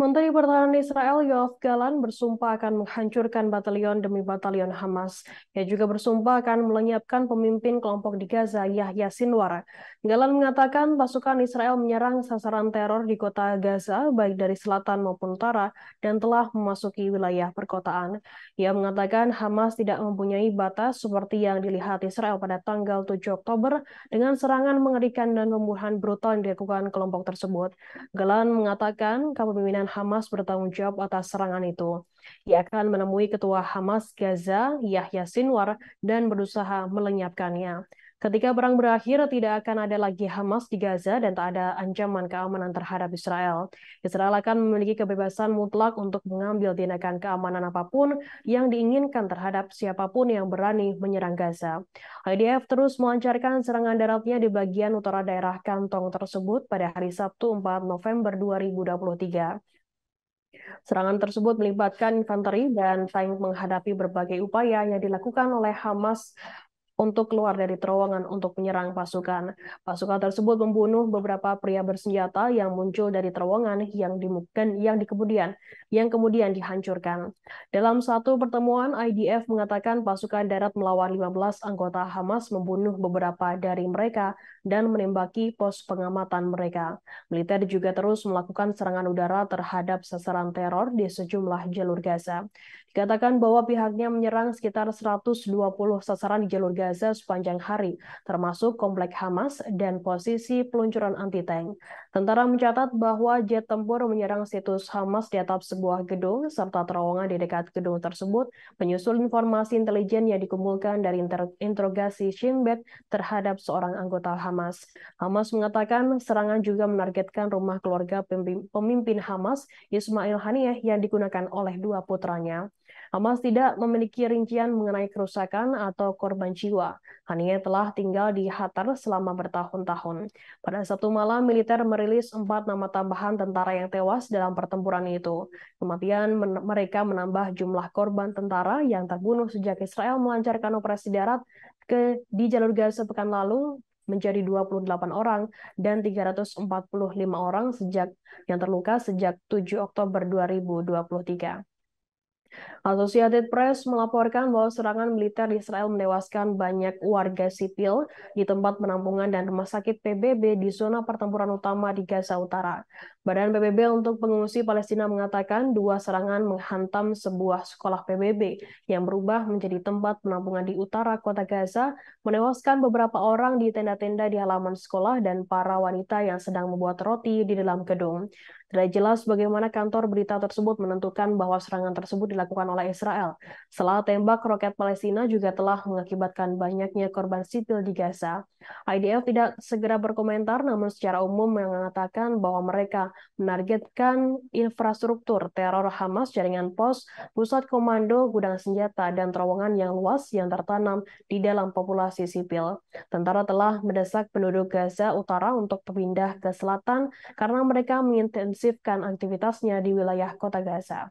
Menteri Pertahanan Israel Yoav Galan bersumpah akan menghancurkan batalion demi batalion Hamas. Ia juga bersumpah akan melenyapkan pemimpin kelompok di Gaza, Yahya Sinwar. Galan mengatakan pasukan Israel menyerang sasaran teror di kota Gaza, baik dari selatan maupun utara, dan telah memasuki wilayah perkotaan. Ia mengatakan Hamas tidak mempunyai batas seperti yang dilihat Israel pada tanggal 7 Oktober dengan serangan mengerikan dan pembunuhan brutal yang dilakukan kelompok tersebut. Galan mengatakan kepemimpinan Hamas bertanggung jawab atas serangan itu. Ia akan menemui Ketua Hamas Gaza, Yahya Sinwar, dan berusaha melenyapkannya. Ketika perang berakhir, tidak akan ada lagi Hamas di Gaza dan tak ada ancaman keamanan terhadap Israel. Israel akan memiliki kebebasan mutlak untuk mengambil tindakan keamanan apapun yang diinginkan terhadap siapapun yang berani menyerang Gaza. IDF terus melancarkan serangan daratnya di bagian utara daerah kantong tersebut pada hari Sabtu 4 November 2023. Serangan tersebut melibatkan infanteri dan tank menghadapi berbagai upaya yang dilakukan oleh Hamas untuk keluar dari terowongan untuk menyerang pasukan. Pasukan tersebut membunuh beberapa pria bersenjata yang muncul dari terowongan yang di, yang di kemudian yang kemudian dihancurkan. Dalam satu pertemuan, IDF mengatakan pasukan darat melawan 15 anggota Hamas membunuh beberapa dari mereka dan menembaki pos pengamatan mereka. Militer juga terus melakukan serangan udara terhadap sasaran teror di sejumlah jalur Gaza. Dikatakan bahwa pihaknya menyerang sekitar 120 sasaran di jalur Gaza sepanjang hari, termasuk komplek Hamas dan posisi peluncuran anti-tank. Tentara mencatat bahwa jet tempur menyerang situs Hamas di atap sebuah gedung serta terowongan di dekat gedung tersebut menyusul informasi intelijen yang dikumpulkan dari interogasi Shin Bet terhadap seorang anggota Hamas. Hamas mengatakan serangan juga menargetkan rumah keluarga pemimpin Hamas Ismail Haniyeh yang digunakan oleh dua putranya. Hamas tidak memiliki rincian mengenai kerusakan atau korban jiwa. Hania telah tinggal di Hatar selama bertahun-tahun. Pada Sabtu malam, militer merilis empat nama tambahan tentara yang tewas dalam pertempuran itu. Kematian men mereka menambah jumlah korban tentara yang terbunuh sejak Israel melancarkan operasi darat ke di jalur Gaza pekan lalu menjadi 28 orang dan 345 orang sejak yang terluka sejak 7 Oktober 2023. Associated Press melaporkan bahwa serangan militer di Israel menewaskan banyak warga sipil di tempat penampungan dan rumah sakit PBB di zona pertempuran utama di Gaza Utara. Badan PBB untuk pengungsi Palestina mengatakan dua serangan menghantam sebuah sekolah PBB yang berubah menjadi tempat penampungan di utara kota Gaza, menewaskan beberapa orang di tenda-tenda di halaman sekolah dan para wanita yang sedang membuat roti di dalam gedung. Tidak jelas bagaimana kantor berita tersebut menentukan bahwa serangan tersebut dilakukan dilakukan oleh Israel. Setelah tembak roket Palestina juga telah mengakibatkan banyaknya korban sipil di Gaza. IDF tidak segera berkomentar, namun secara umum mengatakan bahwa mereka menargetkan infrastruktur teror Hamas, jaringan pos, pusat komando, gudang senjata, dan terowongan yang luas yang tertanam di dalam populasi sipil. Tentara telah mendesak penduduk Gaza Utara untuk pindah ke selatan karena mereka mengintensifkan aktivitasnya di wilayah kota Gaza.